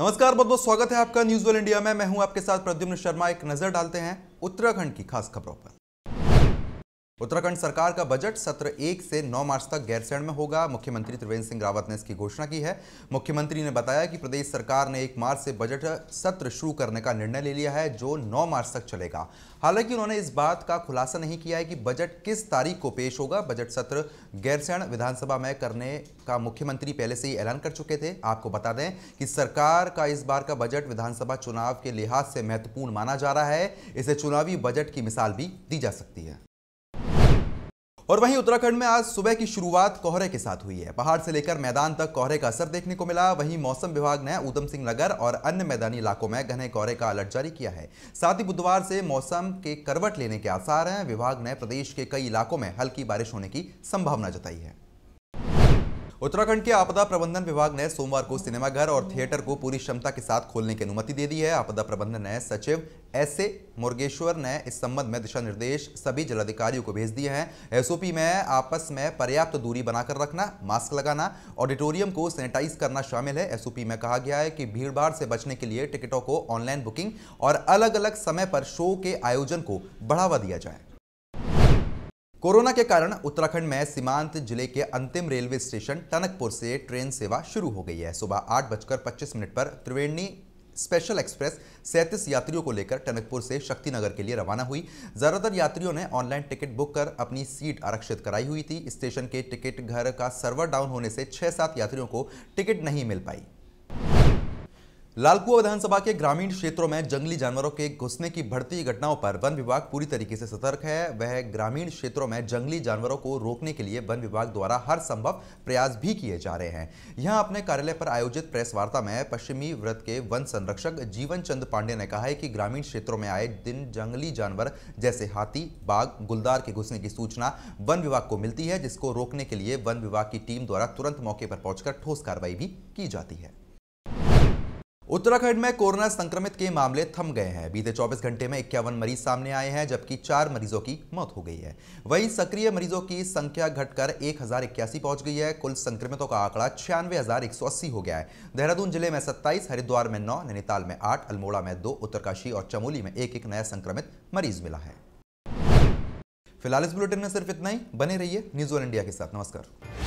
नमस्कार बहुत बहुत स्वागत है आपका न्यूज वेल इंडिया में मैं हूं आपके साथ प्रद्युम्न शर्मा एक नजर डालते हैं उत्तराखंड की खास खबरों पर उत्तराखंड सरकार का बजट सत्र एक से नौ मार्च तक गैरसैण में होगा मुख्यमंत्री त्रिवेंद्र सिंह रावत ने इसकी घोषणा की है मुख्यमंत्री ने बताया कि प्रदेश सरकार ने एक मार्च से बजट सत्र शुरू करने का निर्णय ले लिया है जो नौ मार्च तक चलेगा हालांकि उन्होंने इस बात का खुलासा नहीं किया है कि बजट किस तारीख को पेश होगा बजट सत्र गैरसैण विधानसभा में करने का मुख्यमंत्री पहले से ही ऐलान कर चुके थे आपको बता दें कि सरकार का इस बार का बजट विधानसभा चुनाव के लिहाज से महत्वपूर्ण माना जा रहा है इसे चुनावी बजट की मिसाल भी दी जा सकती है और वहीं उत्तराखंड में आज सुबह की शुरुआत कोहरे के साथ हुई है पहाड़ से लेकर मैदान तक कोहरे का असर देखने को मिला वहीं मौसम विभाग ने उधम सिंह नगर और अन्य मैदानी इलाकों में घने कोहरे का अलर्ट जारी किया है साथ ही बुधवार से मौसम के करवट लेने के आसार हैं विभाग ने प्रदेश के कई इलाकों में हल्की बारिश होने की संभावना जताई है उत्तराखंड के आपदा प्रबंधन विभाग ने सोमवार को सिनेमाघर और थिएटर को पूरी क्षमता के साथ खोलने की अनुमति दे दी है आपदा प्रबंधन ने सचिव एस ए मुर्गेश्वर ने इस संबंध में दिशा निर्देश सभी जिलाधिकारियों को भेज दिए हैं एसओपी में आपस में पर्याप्त दूरी बनाकर रखना मास्क लगाना ऑडिटोरियम को सैनिटाइज करना शामिल है एसओपी में कहा गया है कि भीड़भाड़ से बचने के लिए टिकटों को ऑनलाइन बुकिंग और अलग अलग समय पर शो के आयोजन को बढ़ावा दिया जाए कोरोना के कारण उत्तराखंड में सीमांत जिले के अंतिम रेलवे स्टेशन टनकपुर से ट्रेन सेवा शुरू हो गई है सुबह आठ बजकर पच्चीस मिनट पर त्रिवेणी स्पेशल एक्सप्रेस सैंतीस यात्रियों को लेकर टनकपुर से शक्तिनगर के लिए रवाना हुई ज़्यादातर यात्रियों ने ऑनलाइन टिकट बुक कर अपनी सीट आरक्षित कराई हुई थी स्टेशन के टिकट घर का सर्वर डाउन होने से छह सात यात्रियों को टिकट नहीं मिल पाई लालकुआ विधानसभा के ग्रामीण क्षेत्रों में जंगली जानवरों के घुसने की बढ़ती घटनाओं पर वन विभाग पूरी तरीके से सतर्क है वह ग्रामीण क्षेत्रों में जंगली जानवरों को रोकने के लिए वन विभाग द्वारा हर संभव प्रयास भी किए जा रहे हैं यहां अपने कार्यालय पर आयोजित प्रेस वार्ता में पश्चिमी व्रत के वन संरक्षक जीवन चंद पांडे ने कहा है कि ग्रामीण क्षेत्रों में आए दिन जंगली जानवर जैसे हाथी बाघ गुलदार के घुसने की सूचना वन विभाग को मिलती है जिसको रोकने के लिए वन विभाग की टीम द्वारा तुरंत मौके पर पहुंचकर ठोस कार्रवाई भी की जाती है उत्तराखंड में कोरोना संक्रमित के मामले थम गए हैं बीते 24 घंटे में इक्यावन मरीज सामने आए हैं जबकि चार मरीजों की मौत हो गई है वहीं सक्रिय मरीजों की संख्या घटकर एक पहुंच गई है कुल संक्रमितों का आंकड़ा छियानवे हो गया है देहरादून जिले में 27, हरिद्वार में 9, नैनीताल में 8, अल्मोड़ा में 2, उत्तरकाशी और चमोली में एक एक नया संक्रमित मरीज मिला है फिलहाल इस बुलेटिन में सिर्फ इतना ही बने रहिए न्यूज वन इंडिया के साथ नमस्कार